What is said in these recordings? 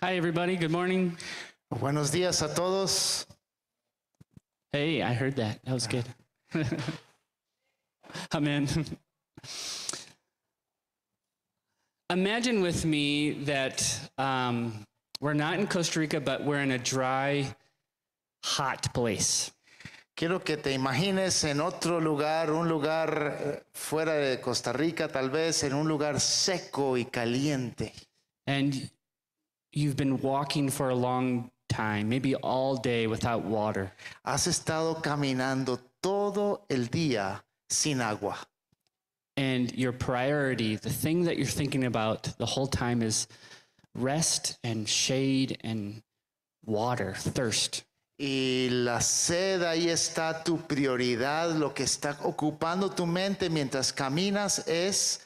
Hi, everybody. Good morning. Buenos días a todos. Hey, I heard that. That was good. Amen. Imagine with me that um, we're not in Costa Rica, but we're in a dry, hot place. Quiero que te imagines en otro lugar, un lugar eh, fuera de Costa Rica, tal vez en un lugar seco y caliente. And you've been walking for a long time, maybe all day without water. Has estado caminando todo el día sin agua. And your priority, the thing that you're thinking about the whole time is rest and shade and water, thirst. Y la sed, ahí está tu prioridad, lo que está ocupando tu mente mientras caminas es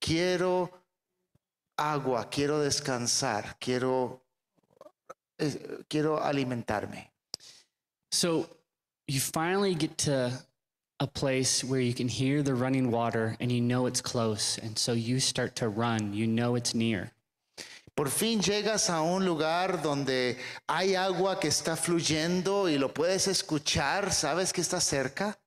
quiero agua, quiero descansar, quiero, eh, quiero alimentarme. So you finally get to a place where you can hear the running water and you know it's close. And so you start to run, you know it's near. Por fin llegas a un lugar donde hay agua que está fluyendo y lo puedes escuchar, sabes que está cerca.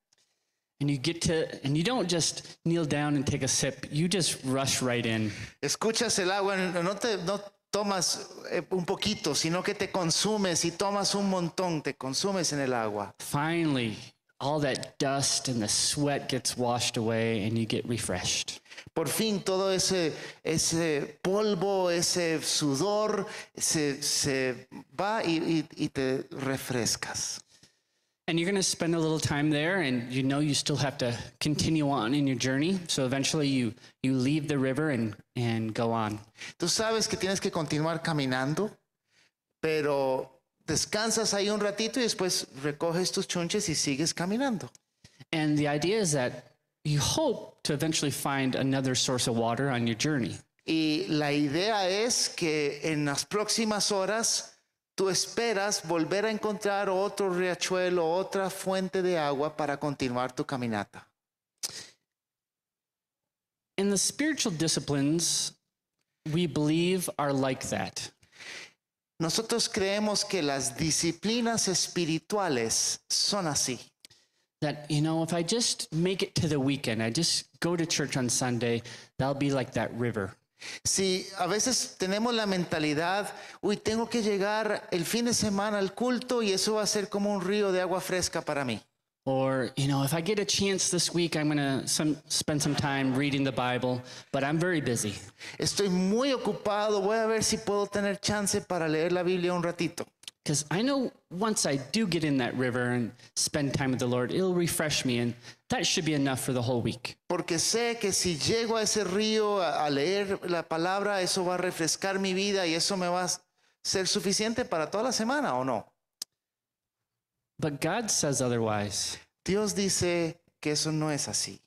And you get to, and you don't just kneel down and take a sip. You just rush right in. Escuchas el agua, no te, no tomas eh, un poquito, sino que te consumes y tomas un montón, te consumes en el agua. Finally, all that dust and the sweat gets washed away and you get refreshed. Por fin todo ese, ese polvo, ese sudor se, se va y, y, y te refrescas. And you're going to spend a little time there, and you know you still have to continue on in your journey. So eventually you, you leave the river and, and go on. Tú sabes que tienes que continuar caminando, pero descansas ahí un ratito y después recoges tus chunches y sigues caminando. And the idea is that you hope to eventually find another source of water on your journey. Y la idea es que en las próximas horas tú esperas volver a encontrar otro riachuelo, otra fuente de agua para continuar tu caminata. In the spiritual disciplines we believe are like that. Nosotros creemos que las disciplinas espirituales son así. That you know, if I just make it to the weekend, I just go to church on Sunday, that'll be like that river. Si a veces tenemos la mentalidad, uy, tengo que llegar el fin de semana al culto y eso va a ser como un río de agua fresca para mí. Or, you know, I get a chance this week, I'm going to spend some time reading the Bible, but I'm very busy. Estoy muy ocupado, voy a ver si puedo tener chance para leer la Biblia un ratito. I Porque sé que si llego a ese río a, leer la palabra, eso va a refrescar mi vida y eso me va a ser suficiente para toda la semana, ¿o no? Dios dice que eso no es así.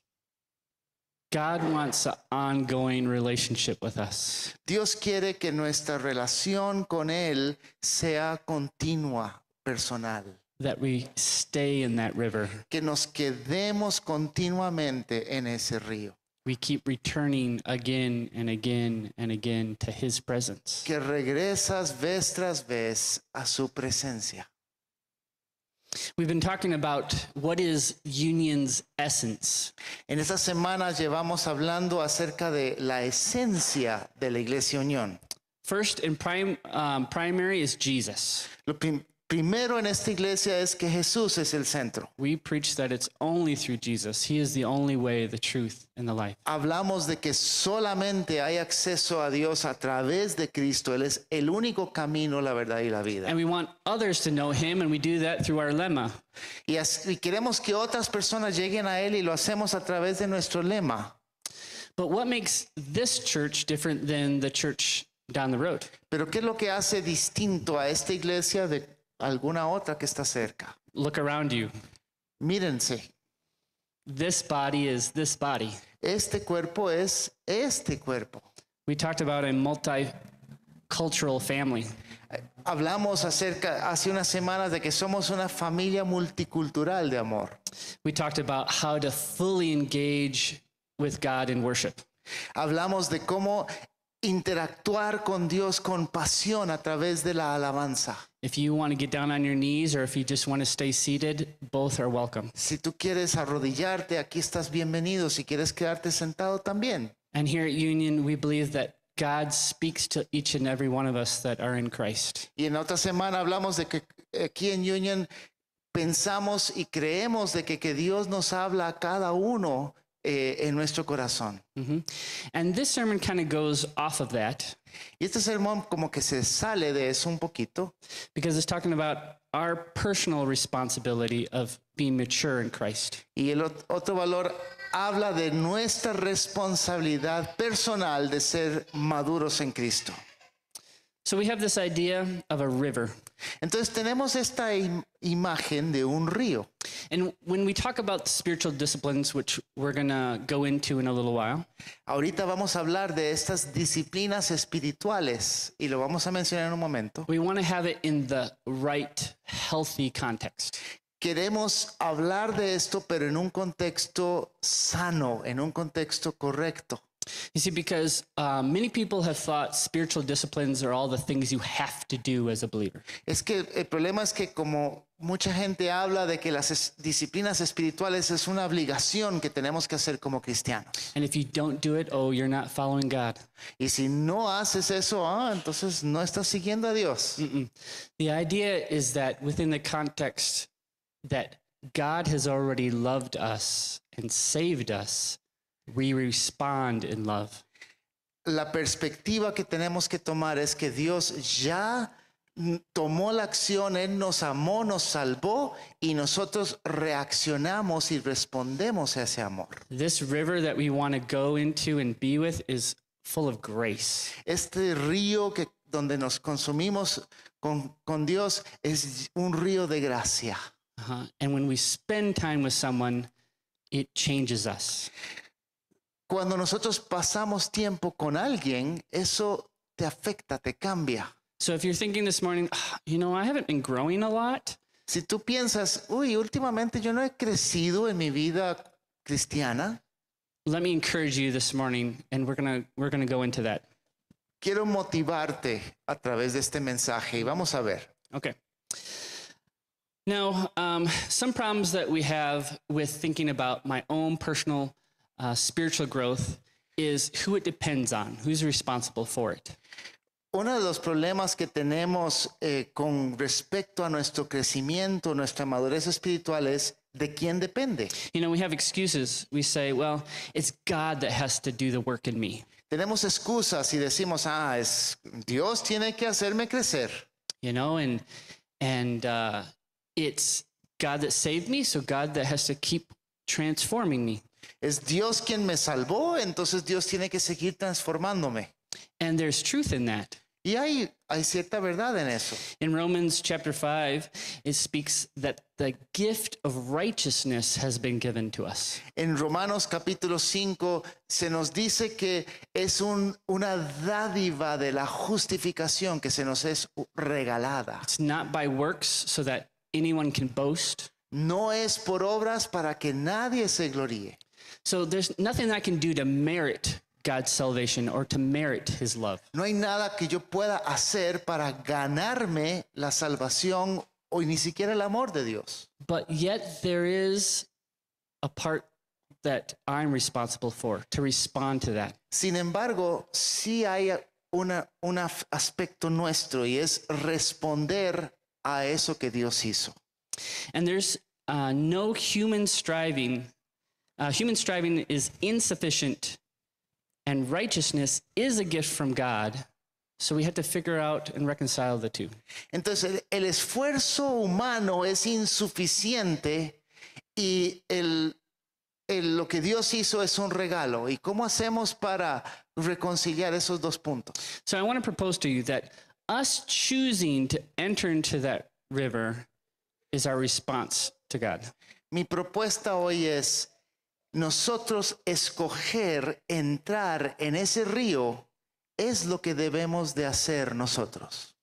God wants an ongoing relationship with us. Dios quiere que nuestra relación con él sea continua, personal. That we stay in that river. Que nos quedemos continuamente en ese río. We keep returning again and again and again to his presence. Que regresas vez tras vez a su presencia. We've been talking about what is union's essence. En esta semana llevamos hablando acerca de la esencia de la Iglesia Unión. First and prime, um, primary is Jesus. Lo prim- Primero en esta iglesia es que Jesús es el centro. We preach that it's only through Jesus. He is the only way, the truth, and the life. Hablamos de que solamente hay acceso a Dios a través de Cristo. Él es el único camino, la verdad y la vida. And we want others to know him and we do that through our lema. Y, queremos que otras personas lleguen a él y lo hacemos a través de nuestro lema. But what makes this church different than the church down the road? Pero qué es lo que hace distinto a esta iglesia de alguna otra que está cerca. Look Mírense. Este cuerpo es este cuerpo. Hablamos acerca hace unas semanas de que somos una familia multicultural de amor. We talked Hablamos de cómo interactuar con Dios con pasión a través de la alabanza. If you want to get down on your knees or if you just want to stay seated, both are welcome. Si tú quieres arrodillarte, aquí estás bienvenido. Si quieres quedarte sentado también. And here at Union, we believe that God speaks to each and every one of us that are in Christ. Y en otra semana hablamos de que aquí en Union pensamos y creemos de que, que Dios nos habla a cada uno eh, en nuestro corazón. Mm -hmm. And this sermon kind of goes off of that. Y este sermón como que se sale de eso un poquito. Because it's talking about our personal responsibility of being mature in Christ. Y el otro valor habla de nuestra responsabilidad personal de ser maduros en Cristo. So we have this idea of a river. Entonces tenemos esta im imagen de un río. And when we talk about spiritual disciplines, which we're going to go into in a little while. Ahorita vamos a hablar de estas disciplinas espirituales y lo vamos a mencionar en un momento. We want to have it in the right healthy context. Queremos hablar de esto pero en un contexto sano, en un contexto correcto. You see, because uh, many people have thought spiritual disciplines are all the things you have to do as a believer. Es que el problema es que como Mucha gente habla de que las disciplinas espirituales es una obligación que tenemos que hacer como cristianos. Y si no haces eso, ah, entonces no estás siguiendo a Dios. The idea is that within the context that God has already loved us and saved us, we respond in love. La perspectiva que tenemos que tomar es que Dios ya tomó la acción, Él nos amó, nos salvó y nosotros reaccionamos y respondemos a ese amor. Este río que donde nos consumimos con, con Dios es un río de gracia. Y uh-huh. someone, Cuando nosotros pasamos tiempo con alguien, eso te afecta, te cambia. So if you're thinking this morning, ah, you know, I haven't been growing a lot. Si tú piensas, uy, últimamente yo no he crecido en mi vida cristiana. Let me encourage you this morning, and we're gonna we're gonna go into that. Quiero motivarte a través de este mensaje y vamos a ver. Okay. Now, um, some problems that we have with thinking about my own personal uh, spiritual growth is who it depends on, who's responsible for it. uno de los problemas que tenemos eh, con respecto a nuestro crecimiento, nuestra madurez espiritual es de quién depende. Tenemos excusas y decimos, ah, es Dios tiene que hacerme crecer. You know, and uh, it's God that saved me, so God that has to keep transforming me. Es Dios quien me salvó, entonces Dios tiene que seguir transformándome. And there's truth in that. Y hay, hay cierta verdad en eso. In Romans chapter 5, it speaks that the gift of righteousness has been given to us. En Romanos capítulo 5 se nos dice que es un, una dádiva de la justificación que se nos es regalada. It's not by works so that anyone can boast. No es por obras para que nadie se gloríe. So there's nothing I can do to merit God's salvation or to merit his love. No hay nada que yo pueda hacer para ganarme la salvación o ni siquiera el amor de Dios. But yet there is a part that I'm responsible for to respond to that. Sin embargo, sí hay una, un aspecto nuestro y es responder a eso que Dios hizo. And there's uh, no human striving. Uh, human striving is insufficient and righteousness is a gift from God. So we had to figure out and reconcile the two. Entonces, el esfuerzo humano es insuficiente y el, el, lo que Dios hizo es un regalo. ¿Y cómo hacemos para reconciliar esos dos puntos? So I want to propose to you that us choosing to enter into that river is our response to God. Mi propuesta hoy es nosotros escoger entrar en ese río es lo que debemos de hacer nosotros.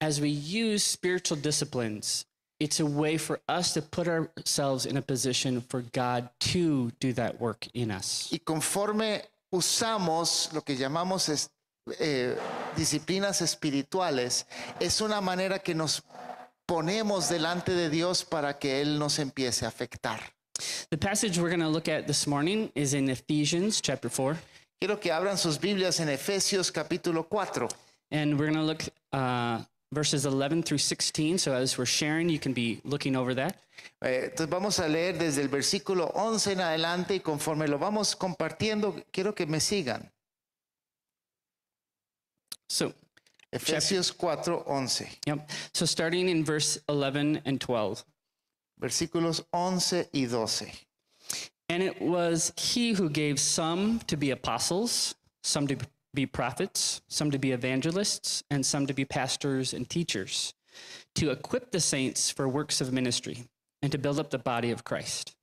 As we use spiritual disciplines, it's a way for us to put ourselves in a position for God to do that work in us. Y conforme usamos lo que llamamos eh, disciplinas espirituales, es una manera que nos ponemos delante de Dios para que Él nos empiece a afectar. The passage we're going to look at this morning is in Ephesians chapter 4. Quiero que abran sus Biblias en Efesios capítulo 4. And we're going to look uh, verses 11 through 16. So as we're sharing, you can be looking over that. Eh, entonces vamos a leer desde el versículo 11 en adelante y conforme lo vamos compartiendo, quiero que me sigan. So, Efesios 4:11. Yep. So starting in verse 11 and 12 versículos 11 y 12. And it was he who gave some to be apostles, some to be prophets, some to be evangelists, and some to be pastors and teachers, to equip the saints for works of ministry and to build up the body of Christ.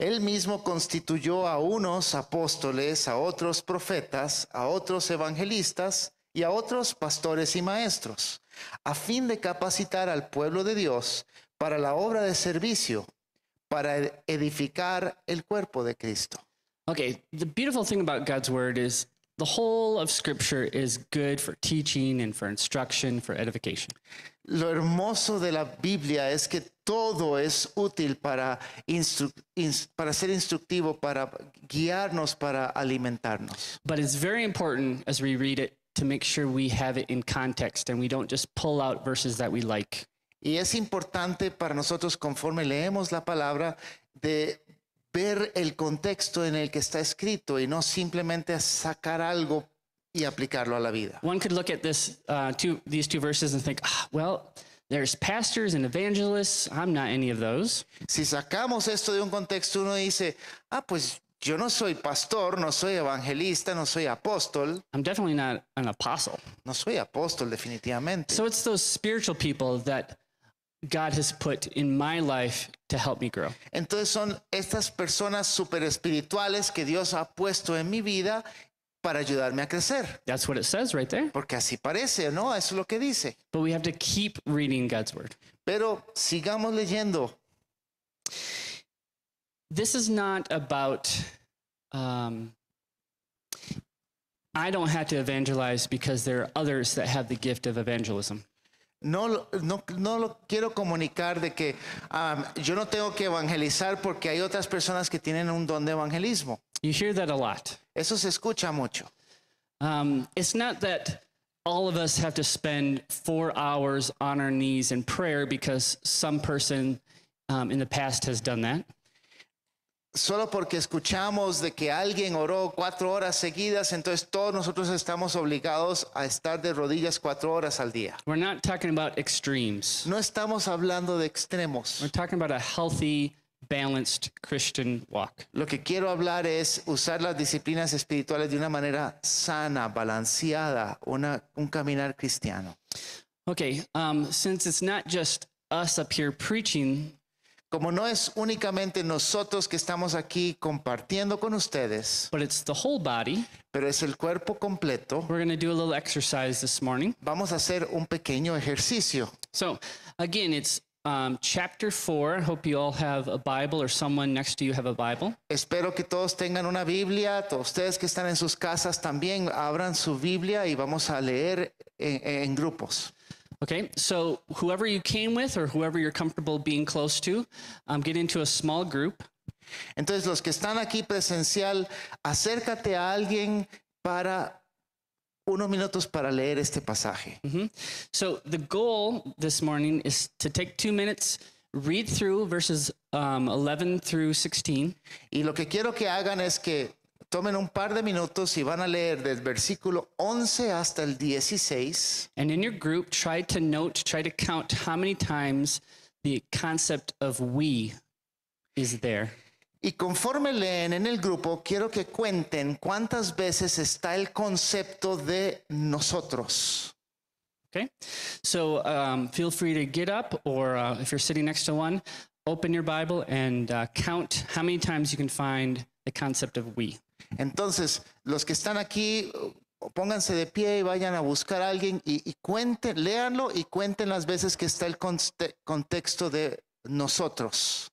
Él mismo constituyó a unos apóstoles, a otros profetas, a otros evangelistas y a otros pastores y maestros, a fin de capacitar al pueblo de Dios para la obra de servicio, para edificar el cuerpo de Cristo. Okay, the beautiful thing about God's word is the whole of scripture is good for teaching and for instruction, for edification. Lo hermoso de la Biblia es que todo es útil para, para ser instructivo, para guiarnos, para alimentarnos. But it's very important as we read it to make sure we have it in context and we don't just pull out verses that we like. Y es importante para nosotros, conforme leemos la palabra, de ver el contexto en el que está escrito y no simplemente sacar algo y aplicarlo a la vida. One could look at uh, ah, well, There's pastors and evangelists. I'm not any of those. Si sacamos esto de un contexto, uno dice, ah, pues yo no soy pastor, no soy evangelista, no soy apóstol. I'm definitely not an No soy apóstol, definitivamente. So it's those spiritual people that God has put in my life to help me grow. Entonces son estas personas super espirituales que Dios ha puesto en mi vida para ayudarme a crecer. That's what it says right there. Porque así parece, ¿no? Eso es lo que dice. But we have to keep reading God's word. Pero sigamos leyendo. This is not about um, I don't have to evangelize because there are others that have the gift of evangelism. No, no, no, lo quiero comunicar de que um, yo no tengo que evangelizar porque hay otras personas que tienen un don de evangelismo. You hear that a lot. Eso se escucha mucho. Um, it's not that all of us have to spend four hours on our knees in prayer because some person um, in the past has done that. solo porque escuchamos de que alguien oró cuatro horas seguidas, entonces todos nosotros estamos obligados a estar de rodillas cuatro horas al día. We're not talking about extremes. No estamos hablando de extremos. We're talking about a healthy balanced Christian walk. Lo que quiero hablar es usar las disciplinas espirituales de una manera sana, balanceada, una, un caminar cristiano. Okay, um, since it's not just us up here preaching como no es únicamente nosotros que estamos aquí compartiendo con ustedes, pero es el cuerpo completo, vamos a hacer un pequeño ejercicio. So, again, it's um, chapter 4. hope you all have a Bible or someone next to you have a Bible. Espero que todos tengan una Biblia, todos ustedes que están en sus casas también abran su Biblia y vamos a leer en grupos. Okay, so whoever you came with or whoever you're comfortable being close to, um, get into a small group. Entonces los que están aquí presencial, acércate a alguien para unos minutos para leer este pasaje. Mm -hmm. So the goal this morning is to take two minutes, read through verses um, 11 through 16. Y lo que quiero que hagan es que tomen un par de minutos y van a leer del versículo 11 hasta el 16. And in your group, try to note, try to count how many times the concept of we is there. Y conforme leen en el grupo, quiero que cuenten cuántas veces está el concepto de nosotros. Okay, so um, feel free to get up, or uh, if you're sitting next to one, open your Bible and uh, count how many times you can find the concept of we. Entonces, los que están aquí, uh, pónganse de pie y vayan a buscar a alguien y, y cuenten, léanlo y cuenten las veces que está el contexto de nosotros.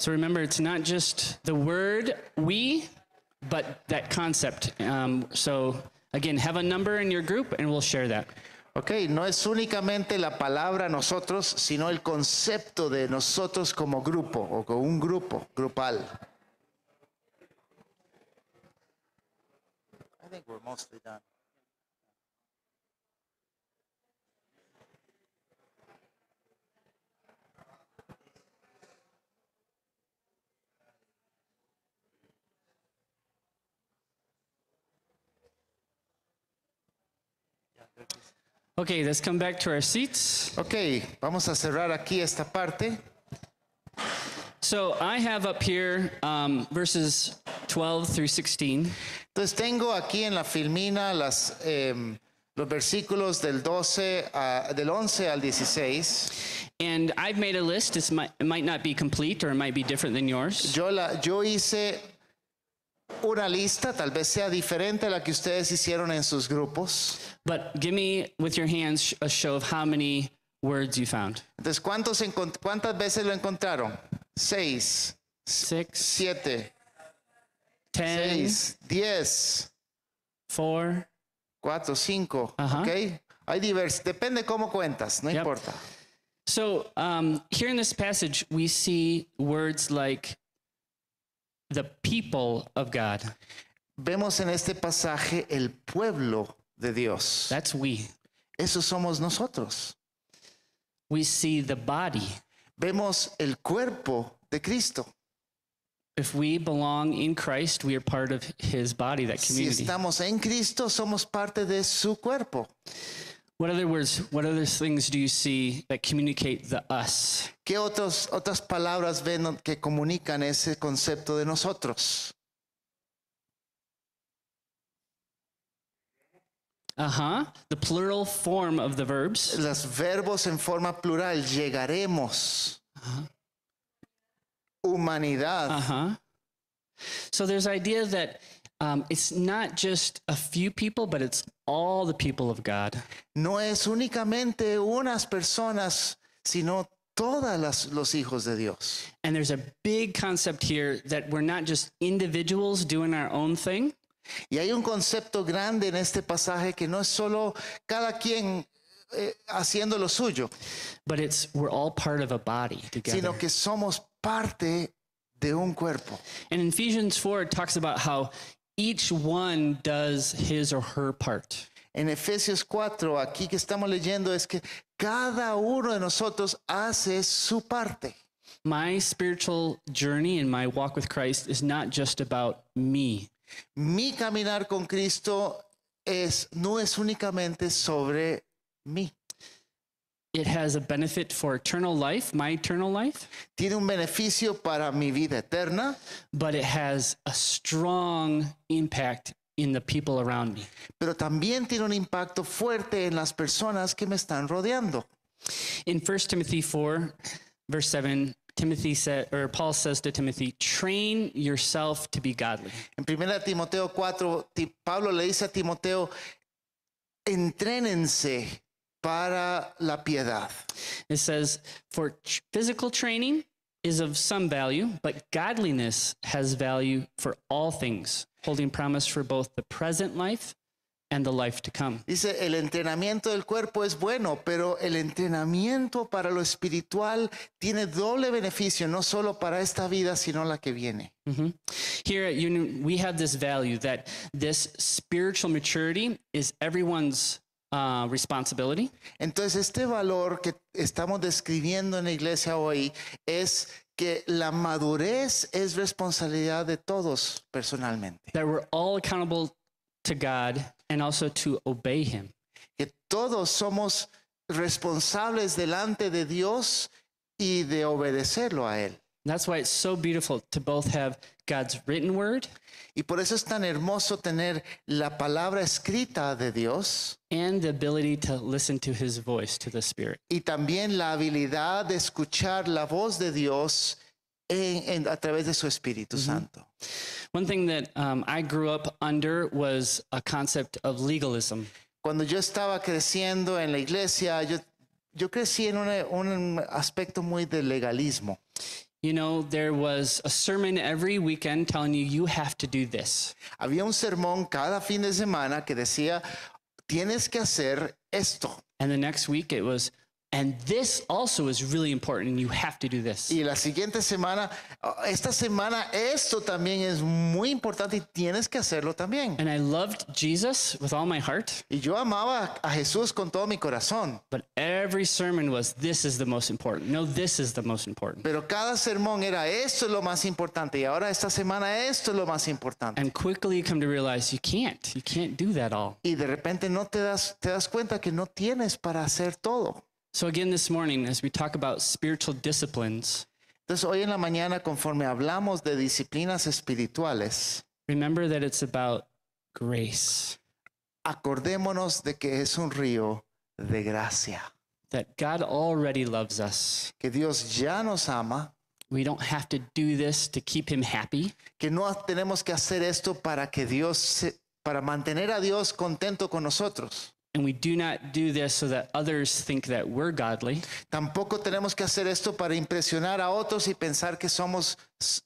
So remember, it's not just the word we, but that concept. Um, so again, have a number in your group and we'll share that. Okay, no es únicamente la palabra nosotros, sino el concepto de nosotros como grupo o como un grupo, grupal. I think we're mostly done. Okay, let's come back to our seats. Ok, vamos a cerrar aquí esta parte. So I have up here um, verses 12 through 16. Entonces tengo aquí en la filmina las, los versículos del, 12 a- del 11 al 16. And I've made a list. This might, it might not be complete or it might be different than yours. Yo, la, yo hice una lista, tal vez sea diferente a la que ustedes hicieron en sus grupos. But give me with your hands a show of how many words you found. Entonces, ¿cuántos ¿cuántas veces lo encontraron? Seis. Six. Siete. Ten. Seis. Diez. Four. Cuatro, cinco. okay. Hay diversos, depende cómo cuentas, no importa. So, um, here in this passage, we see words like the people of God. Vemos en este pasaje el pueblo de Dios. That's we. Eso somos nosotros. We see the body. Vemos el cuerpo de Cristo. If we belong in Christ, we are part of his body, that community. Si estamos en Cristo, somos parte de su cuerpo. What other words, what other things do you see that communicate the us? ¿Qué otros, otras palabras ven que comunican ese concepto de nosotros? Uh-huh. The plural form of the verbs. Los verbos en forma plural, llegaremos. Uh-huh. Humanidad. Uh-huh. So there's idea that um, it's not just a few people, but it's all the people of God. No es únicamente unas personas, sino todas los hijos de Dios. And there's a big concept here that we're not just individuals doing our own thing. Y hay un concepto grande en este pasaje que no es solo cada quien eh, haciendo lo suyo, but it's we're all part of a body together. sino que somos parte de un cuerpo. And Ephesians 4 talks about how each one does his or her part. En Efesios 4, aquí que estamos leyendo es que cada uno de nosotros hace su parte. My spiritual journey and my walk with Christ is not just about me. Mi caminar con Cristo es no es únicamente sobre mí. It has a benefit for eternal life, my eternal life. Tiene un beneficio para mi vida eterna. But it has a strong impact in the people around me. Pero también tiene un impacto fuerte en las personas que me están rodeando. In 1 Timothy 4, verse 7, Timothy said, or Paul says to Timothy, train yourself to be godly. En 1 Timoteo 4, Pablo le dice a Timoteo, entrénense para la piedad. It says, for physical training is of some value, but godliness has value for all things, holding promise for both the present life and the life to come. Dice, el entrenamiento del cuerpo es bueno, pero el entrenamiento para lo espiritual tiene doble beneficio, no solo para esta vida, sino la que viene. Mm -hmm. Here at Union, we have this value that this spiritual maturity is everyone's Uh, Entonces, este valor que estamos describiendo en la iglesia hoy es que la madurez es responsabilidad de todos personalmente. Que todos somos responsables delante de Dios y de obedecerlo a él. That's why it's so beautiful to both have God's written word. Y por eso es tan hermoso tener la palabra escrita de Dios. And the ability to listen to his voice, to the Spirit. Y también la habilidad de escuchar la voz de Dios en, en, a través de su Espíritu mm -hmm. One thing that um, I grew up under was a concept of legalism. Cuando yo estaba creciendo en la iglesia, yo, yo crecí en una, un aspecto muy de legalismo. You know, there was a sermon every weekend telling you you have to do this. Había un sermón cada fin de semana que decía tienes que hacer esto. And the next week it was and this also is really important. You have to do this. Y la siguiente semana, oh, esta semana, esto también es muy importante y tienes que hacerlo también. And I loved Jesus with all my heart. Y yo amaba a Jesús con todo mi corazón. But every sermon was this is the most important. No, this is the most important. Pero cada sermón era esto es lo más importante y ahora esta semana esto es lo más importante. And quickly you come to realize you can't. You can't do that all. Y de repente no te das te das cuenta que no tienes para hacer todo. So again this morning as we talk about spiritual disciplines. Entonces hoy en la mañana conforme hablamos de disciplinas espirituales. Remember that it's about grace. Acordémonos de que es un río de gracia. That God already loves us. Que Dios ya nos ama. We don't have to do this to keep him happy. Que no tenemos que hacer esto para que Dios se, para mantener a Dios contento con nosotros. And we do not do this so that others think that we're godly. Tampoco tenemos que hacer esto para impresionar a otros y pensar que somos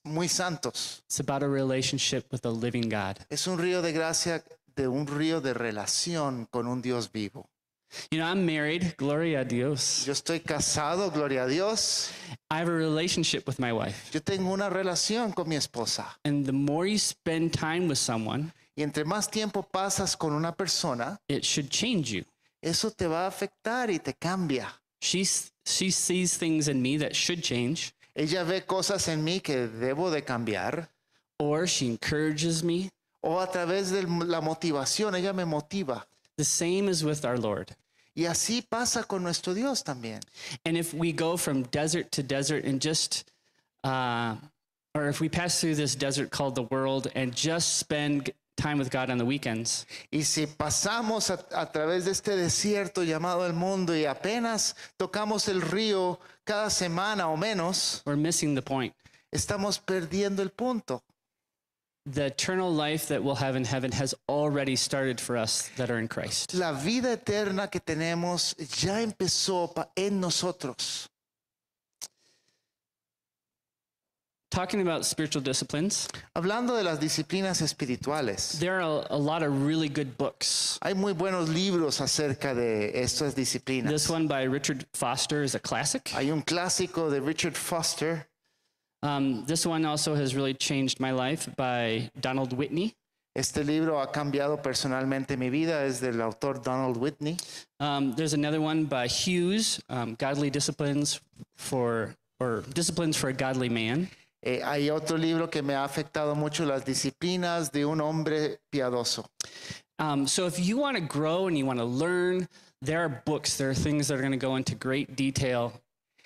muy santos. It's about a relationship with a living God. Es un río de gracia de un río de relación con un Dios vivo. You know, I'm married, gloria a Dios. Yo estoy casado, gloria a Dios. I have a relationship with my wife. Yo tengo una relación con mi esposa. And the more you spend time with someone, Y entre más tiempo pasas con una persona, it should change you. Eso te va a afectar y te cambia. She's, she sees things in me that should change. Ella ve cosas en mí que debo de cambiar. Or she encourages me. O a través de la motivación, ella me motiva. The same is with our Lord. Y así pasa con nuestro Dios también. And if we go from desert to desert and just, uh, or if we pass through this desert called the world and just spend time with God on the weekends. Y si pasamos a, a, través de este desierto llamado el mundo y apenas tocamos el río cada semana o menos, we're missing the point. Estamos perdiendo el punto. The eternal life that we'll have in heaven has already started for us that are in Christ. La vida eterna que tenemos ya empezó en nosotros. talking about spiritual disciplines. Hablando de las disciplinas espirituales. There are a, a lot of really good books. Hay muy buenos libros acerca de estas disciplinas. This one by Richard Foster is a classic. Hay un clásico de Richard Foster. Um, this one also has really changed my life by Donald Whitney. Este libro ha cambiado personalmente mi vida. Es del autor Donald Whitney. Um, there's another one by Hughes, um, Godly Disciplines for or Disciplines for a Godly Man. Eh, hay otro libro que me ha afectado mucho, Las disciplinas de un hombre piadoso. Um, so if you want to grow and you want to learn, there are books, there are things that are going to go into great detail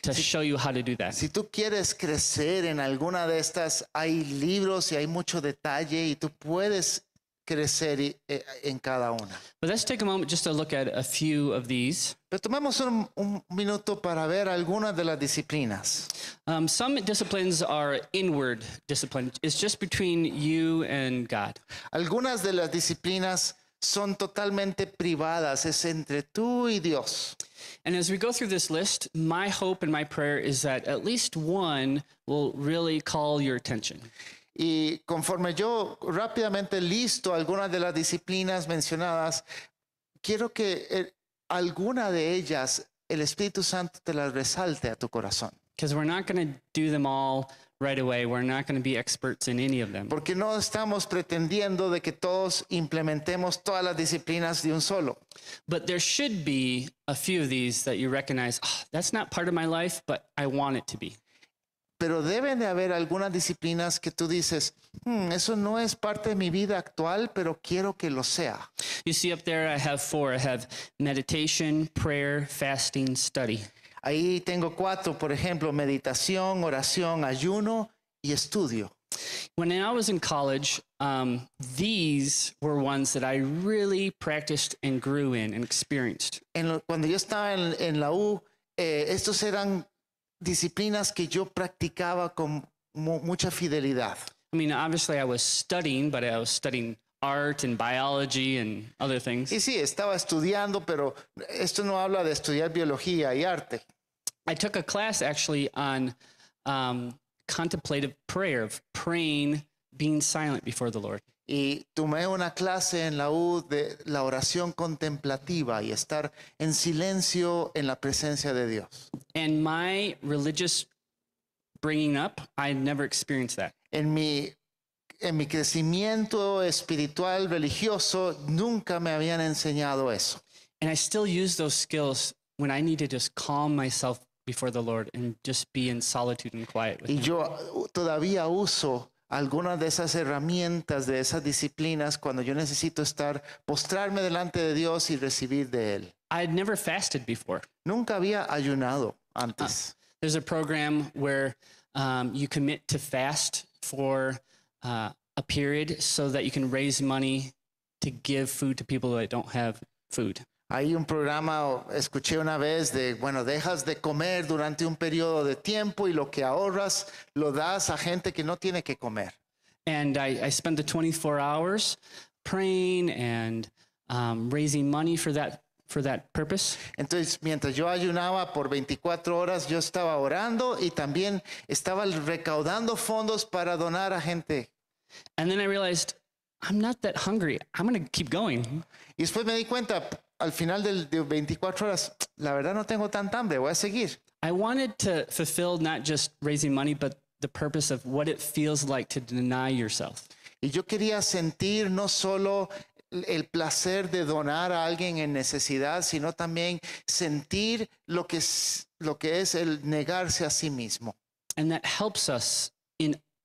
to show you how to do that. Si tú quieres crecer en alguna de estas, hay libros y hay mucho detalle y tú puedes crecer eh, en cada una. But let's take a moment just to look at a few of these. Pero tomemos un, un minuto para ver algunas de las disciplinas. Um, some disciplines are inward discipline. It's just between you and God. Algunas de las disciplinas son totalmente privadas, es entre tú y Dios. And as we go through this list, my hope and my prayer is that at least one will really call your attention. Y conforme yo rápidamente listo algunas de las disciplinas mencionadas, quiero que eh, alguna de ellas el Espíritu Santo te las resalte a tu corazón. Porque no estamos pretendiendo de que todos implementemos todas las disciplinas de un solo. But there should be a few of these that you recognize, oh, that's not part of my life, but I want it to be pero deben de haber algunas disciplinas que tú dices, hmm, eso no es parte de mi vida actual, pero quiero que lo sea. up there I have four. meditation, prayer, fasting, study. Ahí tengo cuatro, por ejemplo, meditación, oración, ayuno y estudio. college, cuando yo estaba en, la U, eh, estos eran disciplinas que yo practicaba con mucha fidelidad. I mean, obviously I was studying, but I was studying art and biology and other things. Y sí, estaba estudiando, pero esto no habla de estudiar biología y arte. I took a class actually on um, contemplative prayer, of praying, being silent before the Lord. y tomé una clase en la U de la oración contemplativa y estar en silencio en la presencia de Dios. And my religious bringing up, I never experienced that. En mi en mi crecimiento espiritual religioso nunca me habían enseñado eso. And I still use those skills when I need to just calm myself before the Lord and just be in solitude and quiet. y him. yo todavía uso algunas de esas herramientas, de esas disciplinas cuando yo necesito estar, postrarme delante de Dios y recibir de Él. I had never fasted before. Nunca había ayunado antes. Ah, there's a program where um, you commit to fast for uh, a period so that you can raise money to give food to people that don't have food. Hay un programa, escuché una vez, de, bueno, dejas de comer durante un periodo de tiempo y lo que ahorras lo das a gente que no tiene que comer. And I, I spent the 24 hours praying and um, raising money for that, for that purpose. Entonces, mientras yo ayunaba por 24 horas, yo estaba orando y también estaba recaudando fondos para donar a gente. And then I realized, I'm not that hungry. I'm going to keep going. Y después me di cuenta, al final del, de 24 horas, la verdad no tengo tanta hambre, voy a seguir. I wanted to fulfill not just raising money, but the purpose of what it feels like to deny yourself. Y yo quería sentir no solo el placer de donar a alguien en necesidad, sino también sentir lo que es, lo que es el negarse a sí mismo. And that helps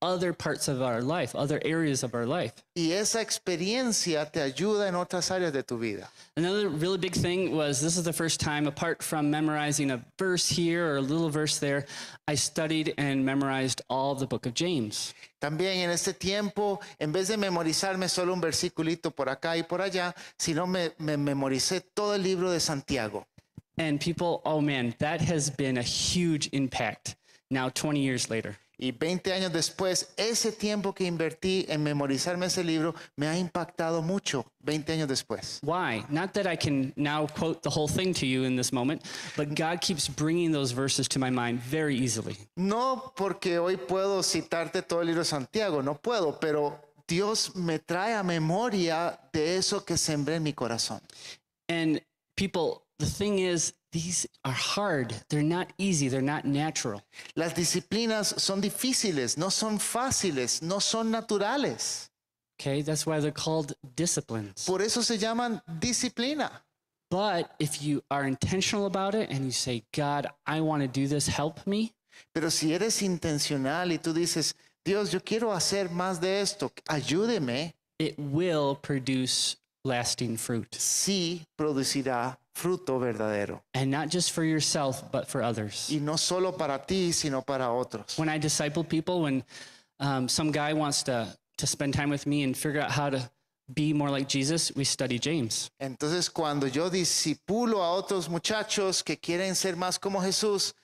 other parts of our life, other areas of our life. Y esa experiencia te ayuda en otras áreas de tu vida. Another really big thing was this is the first time, apart from memorizing a verse here or a little verse there, I studied and memorized all the book of James. También en este tiempo, en vez de memorizarme solo un por acá y por allá, sino me, me memoricé todo el libro de Santiago. And people, oh man, that has been a huge impact now 20 years later. Y 20 años después, ese tiempo que invertí en memorizarme ese libro me ha impactado mucho 20 años después. Why? Not that I can now quote the whole thing to you in this moment, but God keeps bringing those verses to my mind very easily. No porque hoy puedo citarte todo el libro de Santiago, no puedo, pero Dios me trae a memoria de eso que sembré en mi corazón. And people The thing is, these are hard. They're not easy. They're not natural. Las disciplinas son difíciles, no son fáciles, no son naturales. Okay, that's why they're called disciplines. Por eso se llaman disciplina. But if you are intentional about it and you say, God, I want to do this, help me. Pero si eres intencional y tú dices, Dios, yo quiero hacer más de esto, ayúdeme. It will produce lasting fruit. Sí producirá fruto verdadero. And not just for yourself, but for others. Y no solo para ti, sino para otros. When I disciple people, when um, some guy wants to, to spend time with me and figure out how to be more like Jesus, we study James. Entonces, cuando yo discipulo a otros muchachos que quieren ser más como Jesús,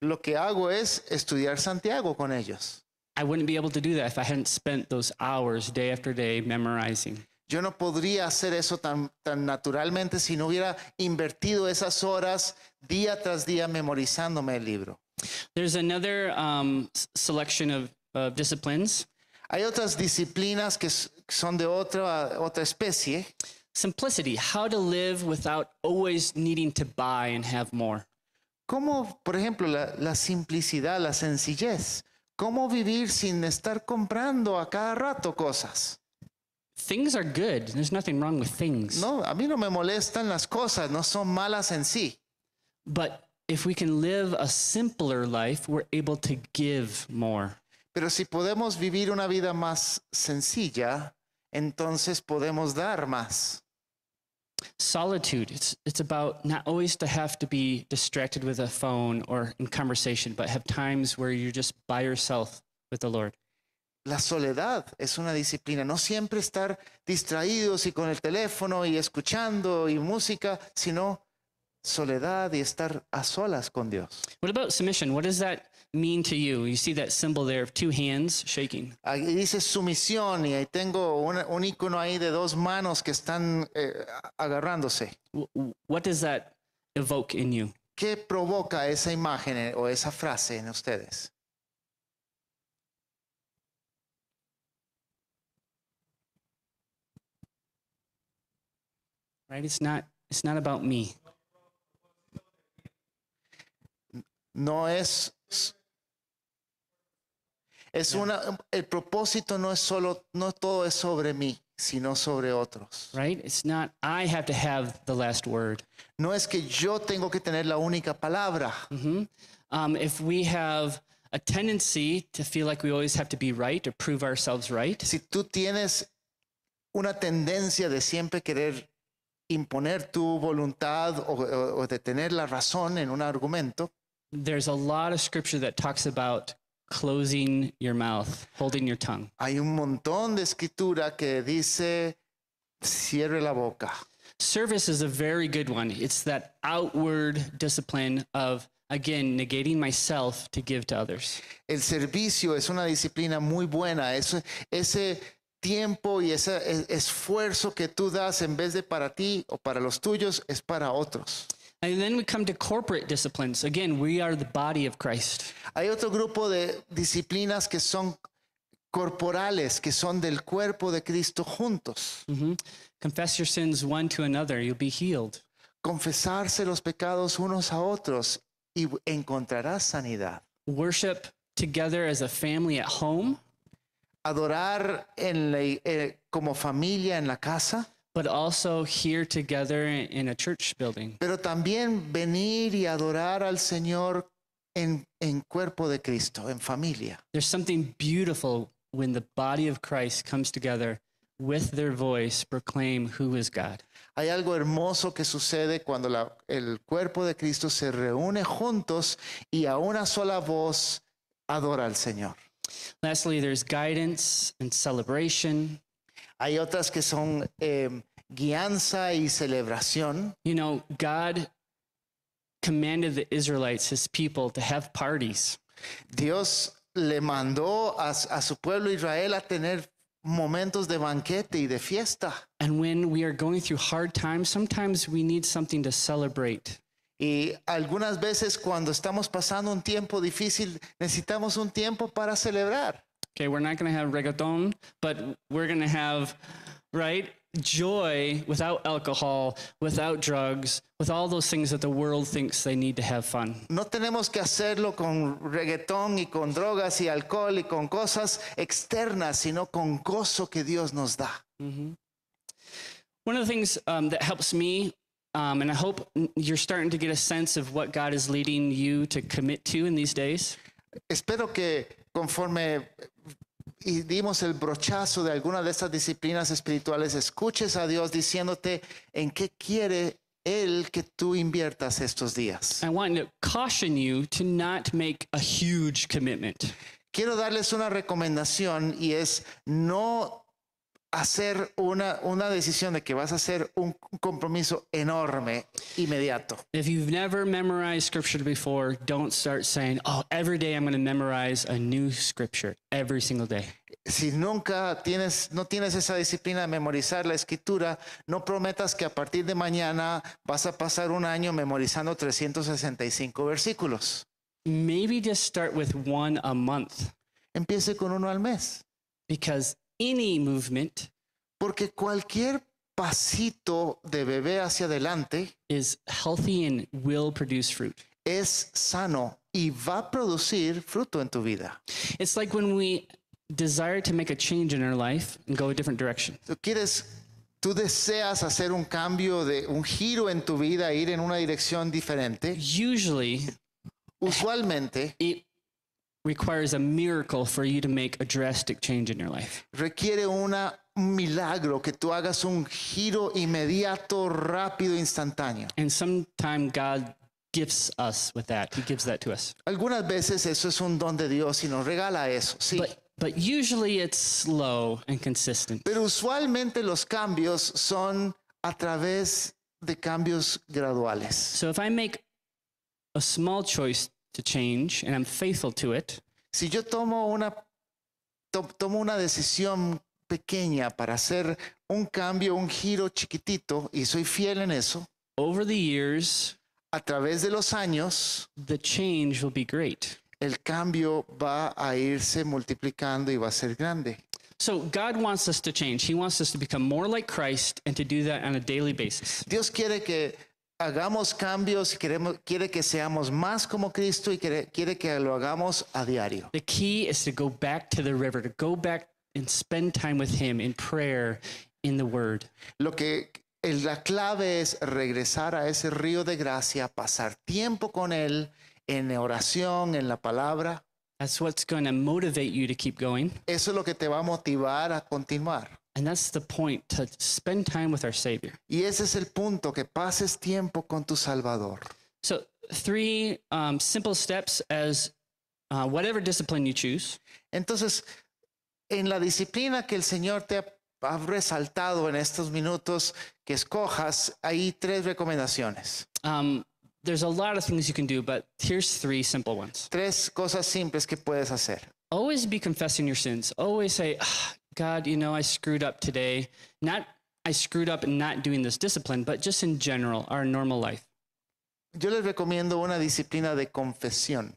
lo que hago es estudiar Santiago con ellos. I wouldn't be able to do that if I hadn't spent those hours day after day memorizing. Yo no podría hacer eso tan, naturalmente si no hubiera invertido esas horas día tras día memorizándome el libro. Um, Hay otras disciplinas que son de otra, especie. Simplicity, how to live without always needing to buy and Como, por ejemplo, la simplicidad, la sencillez. Cómo vivir sin estar comprando a cada rato cosas. Things are good. There's nothing wrong with things. No, a mí no me molestan las cosas, no son malas en sí. But if we can live a simpler life, we're able to give more. Pero si podemos vivir una vida más sencilla, entonces podemos dar más. Solitude, it's, it's about not always to have to be distracted with a phone or in conversation, but have times where you're just by yourself with the Lord. La soledad es una disciplina. No siempre estar distraídos y con el teléfono y escuchando y música, sino soledad y estar a solas con Dios. What about submission? What does that mean to you? You see that symbol there of two hands shaking. dice sumisión y ahí tengo un, icono ahí de dos manos que están eh, agarrándose. What does that evoke in you? ¿Qué provoca esa imagen eh, o esa frase en ustedes? right? It's not, it's not about me. No es Es una, el propósito no es solo, no todo es sobre mí, sino sobre otros. Right? It's not I have to have the last word. No es que yo tengo que tener la única palabra. Mm -hmm. um, if we have a tendency to feel like we always have to be right or prove ourselves right. Si tú tienes una tendencia de siempre querer imponer tu voluntad o, o, detener la razón en un argumento. There's a lot of scripture that talks about closing your mouth, holding your tongue. Hay un montón de escritura que dice cierre la boca. Service is a very good one. It's that outward discipline of again negating myself to give to others. El servicio es una disciplina muy buena. Es ese tiempo y ese esfuerzo que tú das en vez de para ti o para los tuyos es para otros. And then we come to corporate disciplines. Again, we are the body of Christ. Hay otro grupo de disciplinas que son corporales, que son del cuerpo de Cristo juntos. Mm-hmm. Confess your sins one to another, you'll be healed. Confesarse los pecados unos a otros y encontrarás sanidad. Worship together as a family at home adorar eh, como familia en la casa. also here together church Pero también venir y adorar al Señor en, en cuerpo de Cristo, en familia. There's something beautiful when the body of Christ comes together with their voice proclaim who is God. Hay algo hermoso que sucede cuando el cuerpo de Cristo se reúne juntos y a una sola voz adora al Señor. Lastly, there's guidance and celebration. Hay otras que son eh, guianza y celebración. You know, God commanded the Israelites, his people, to have parties. Dios le mandó a, a su pueblo Israel a tener momentos de banquete y de fiesta. And when we are going through hard times, sometimes we need something to celebrate. Y algunas veces cuando estamos pasando un tiempo difícil, necesitamos un tiempo para celebrar. Okay, we're not going to have reggaeton, but we're going to have, right, joy without alcohol, without drugs, with all those things that the world thinks they need to have fun. No tenemos que hacerlo con reggaeton y con drogas y alcohol y con cosas externas, sino con gozo que Dios nos da. Mm One of the things um, that helps me Um, Espero que conforme dimos el brochazo de alguna de estas disciplinas espirituales, escuches a Dios diciéndote en qué quiere él que tú inviertas estos días. I want to caution you to not make a huge commitment. Quiero darles una recomendación y es no hacer una, una decisión de que vas a hacer un compromiso enorme inmediato. "Oh, Si nunca tienes no tienes esa disciplina de memorizar la escritura, no prometas que a partir de mañana vas a pasar un año memorizando 365 versículos. Maybe just start Empiece con uno al mes. Because any movement porque cualquier pasito de bebé hacia adelante is healthy and will produce fruit. Es sano y va a producir fruto en tu vida. It's like when we desire to make a change in our life and go a different direction. Tú quieres tú deseas hacer un cambio de un giro en tu vida, ir en una dirección diferente. Usually usualmente it requires a miracle for you to make a drastic change in your life. Requiere una un milagro que tú hagas un giro inmediato, rápido, instantáneo. And sometimes God gifts us with that. He gives that to us. Algunas veces eso es un don de Dios y nos regala eso. Sí. But, but usually it's slow and consistent. Pero usualmente los cambios son a través de cambios graduales. So if I make a small choice to change and I'm faithful to it, si yo tomo una, tomo una decisión pequeña para hacer un cambio, un giro chiquitito y soy fiel en eso, over the years, a través de los años, the change will be great. el cambio va a irse multiplicando y va a ser grande. So God wants us to change. He wants us to become more like Christ and to do that on a daily basis. Dios quiere que hagamos cambios, queremos, quiere que seamos más como Cristo y quiere, quiere que lo hagamos a diario. The key is to go back to the river, to go back and spend time with Him in prayer, in the Word. Lo que la clave es regresar a ese río de gracia, pasar tiempo con él en oración, en la palabra. That's what's going to motivate you to keep going. Eso es lo que te va a motivar a continuar. And that's the point, to spend time with our Savior. Y ese es el punto, que pases tiempo con tu Salvador. So, three um, simple steps as uh, whatever discipline you choose. Entonces, en la disciplina que el Señor te ha, ha resaltado en estos minutos, que escojas, hay tres recomendaciones. Um, there's a lot of things you can do, but here's three simple ones. Tres cosas simples que puedes hacer. Always be confessing your sins. Always say, ah, God, you know, I screwed up today. Not I screwed up not doing this discipline, but just in general, our normal life. Yo les recomiendo una disciplina de confesión.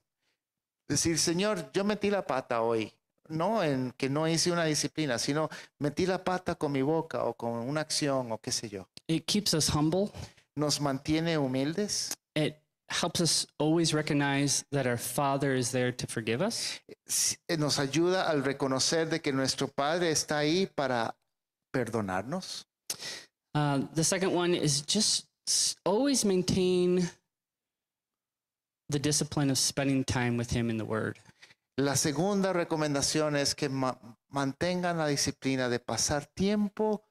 Decir, Señor, yo metí la pata hoy. No en que no hice una disciplina, sino metí la pata con mi boca o con una acción o qué sé yo. It keeps us humble. Nos mantiene humildes. It helps us always recognize that our Father is there to forgive us. Eh, nos ayuda al reconocer de que nuestro Padre está ahí para perdonarnos. Uh, the second one is just always maintain the discipline of spending time with Him in the Word. La segunda recomendación es que ma mantengan la disciplina de pasar tiempo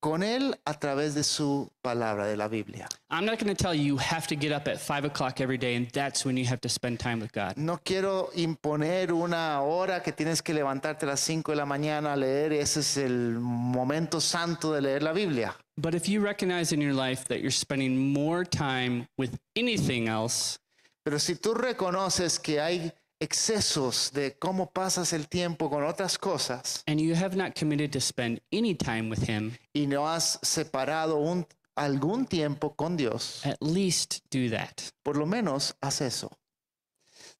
con él a través de su palabra de la Biblia. I'm not going to tell you you have to get up at five o'clock every day, and that's when you have to spend time with God. No quiero imponer una hora que tienes que levantarte a las 5 de la mañana a leer, ese es el momento santo de leer la Biblia. But if you recognize in your life that you're spending more time with anything else, pero si tú reconoces que hay excesos de cómo pasas el tiempo con otras cosas and you have not committed to spend any time with him, y no has separado un, algún tiempo con Dios, at least do that. por lo menos haz eso.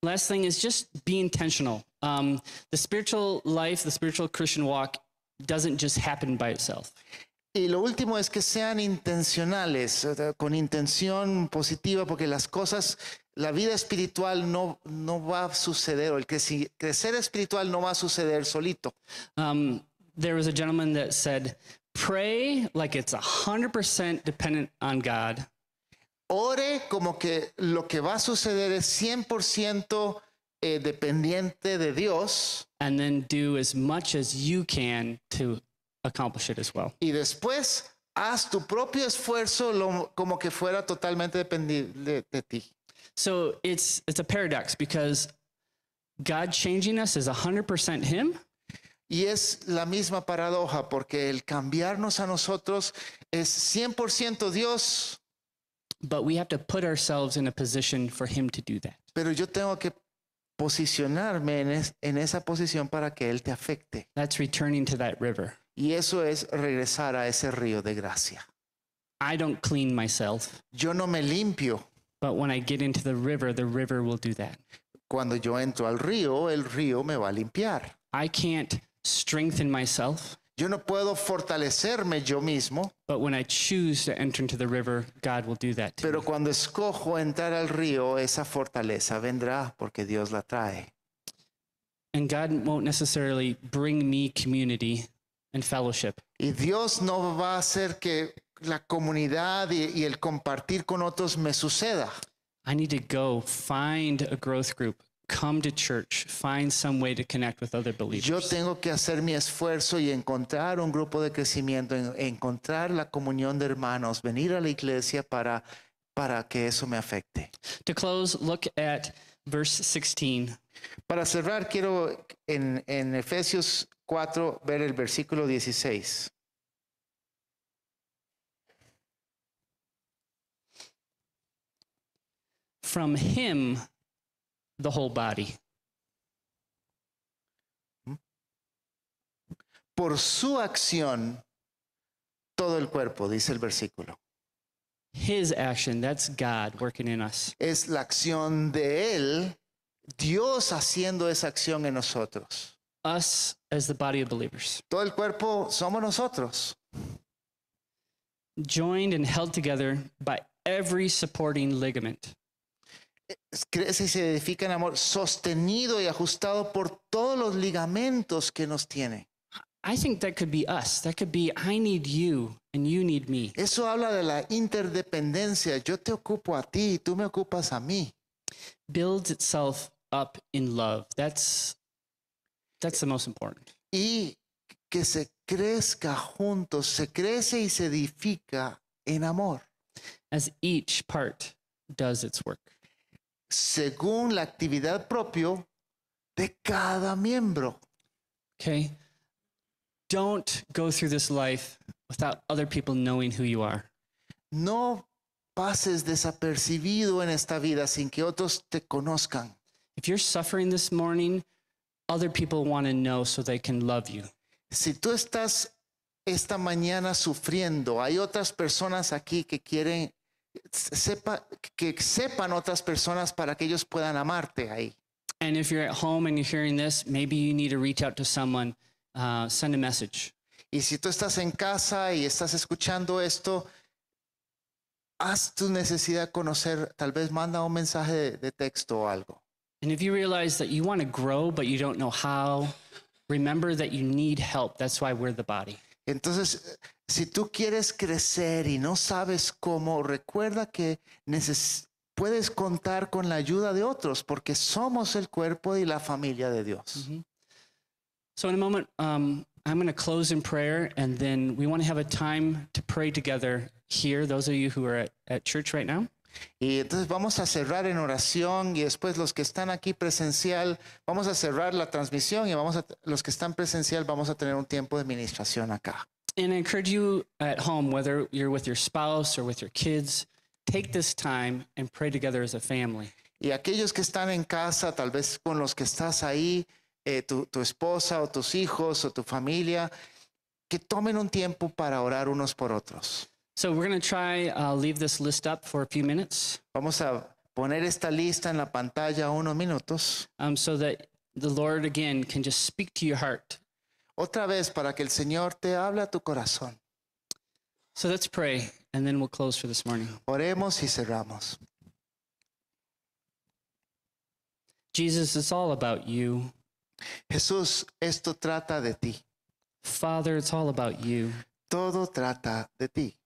Last thing is just be intentional. Um, the spiritual life, the spiritual Christian walk doesn't just happen by itself. Y lo último es que sean intencionales, con intención positiva, porque las cosas la vida espiritual no, no va a suceder, o el crecer espiritual no va a suceder solito. Um, there was a gentleman that said, pray like it's 100% dependent on God. Ore como que lo que va a suceder es 100% eh, dependiente de Dios. And then do as much as you can to accomplish it as well. Y después haz tu propio esfuerzo lo, como que fuera totalmente dependiente de ti. So it's it's a paradox because God changing us is 100% him. Y es la misma paradoja porque el cambiarnos a nosotros es 100% Dios. But we have to put ourselves in a position for him to do that. Pero yo tengo que posicionarme en, es, en esa posición para que él te afecte. That's returning to that river. Y eso es regresar a ese río de gracia. I don't clean myself. Yo no me limpio. But when I get into the river, the river will do that. Cuando yo entro al río, el río me va a limpiar. I can't strengthen myself. Yo no puedo fortalecerme yo mismo. But when I choose to enter into the river, God will do that. Pero me. cuando escojo entrar al río, esa fortaleza vendrá porque Dios la trae. And God won't necessarily bring me community and fellowship. Y Dios no va a hacer que la comunidad y, el compartir con otros me suceda. I need to go find a growth group, come to church, find some way to connect with other believers. Yo tengo que hacer mi esfuerzo y encontrar un grupo de crecimiento, encontrar la comunión de hermanos, venir a la iglesia para para que eso me afecte. To close, look at verse 16. Para cerrar quiero en en Efesios 4 ver el versículo 16. from him the whole body. Por su acción, todo el cuerpo, dice el versículo. His action, that's God working in us. Es la acción de él, Dios haciendo esa acción en nosotros. Us as the body of believers. Todo el cuerpo somos nosotros. Joined and held together by every supporting ligament. crece y se edifica en amor, sostenido y ajustado por todos los ligamentos que nos tiene. I think that could be us. That could be I need you and you need me. Eso habla de la interdependencia. Yo te ocupo a ti y tú me ocupas a mí. Builds itself up in love. That's that's the most important. Y que se crezca juntos, se crece y se edifica en amor. As each part does its work según la actividad propio de cada miembro. Okay. Don't go through this life without other people knowing who you are. No pases desapercibido en esta vida sin que otros te conozcan. If you're suffering this morning, other people want to know so they can love you. Si tú estás esta mañana sufriendo, hay otras personas aquí que quieren sepa, que sepan otras personas para que ellos puedan amarte ahí. And if you're at home and you're hearing this, maybe you need to reach out to someone, uh, send a message. Y si tú estás en casa y estás escuchando esto, haz tu necesidad conocer, tal vez manda un mensaje de, de texto o algo. And if you realize that you want to grow but you don't know how, remember that you need help. That's why we're the body. Entonces, si tú quieres crecer y no sabes cómo, recuerda que puedes contar con la ayuda de otros porque somos el cuerpo y la familia de Dios. So in a moment, um, I'm going to close in prayer and then we want to have a time to pray together here, those of you who are at, church right now. Y entonces vamos a cerrar en oración y después los que están aquí presencial, vamos a cerrar la transmisión y vamos a, los que están presencial vamos a tener un tiempo de administración acá. and I encourage you at home, whether you're with your spouse or with your kids, take this time and pray together as a family. Y aquellos que están en casa, tal vez con los que estás ahí, eh, tu, tu esposa o tus hijos o tu familia, que tomen un tiempo para orar unos por otros. So we're going to try uh, leave this list up for a few minutes. Vamos a poner esta lista en la pantalla unos minutos. Um, so that the Lord again can just speak to your heart Otra vez para que el Señor te hable a tu corazón. So let's pray and then we'll close for this morning. Oremos y cerramos. Jesus, it's all about you. Jesús, esto trata de ti. Father, it's all about you. Todo trata de ti.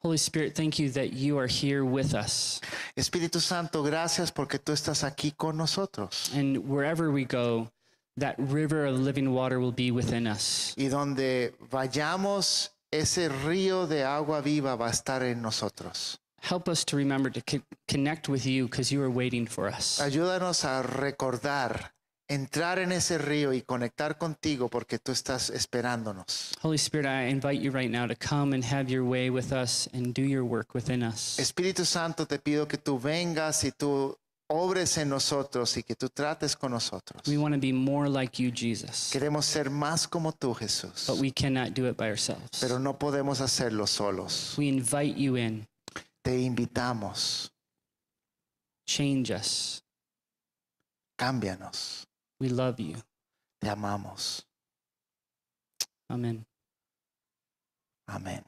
Holy Spirit, thank you that you are here with us. Espíritu Santo, gracias porque tú estás aquí con nosotros. And wherever we go, that river of living water will be within us. Y donde vayamos, ese río de agua viva va a estar en nosotros. Help us to remember to co- connect with you because you are waiting for us. Ayúdanos a recordar, entrar en ese río y conectar contigo porque tú estás esperándonos. Holy Spirit, I invite you right now to come and have your way with us and do your work within us. Espíritu Santo, te pido que tú vengas y tú obres en nosotros y que tú trates con nosotros. Queremos ser más como tú, Jesús. Pero no podemos hacerlo solos. invite Te invitamos. Change us. Cámbianos. We love you. Te amamos. Amén. Amén.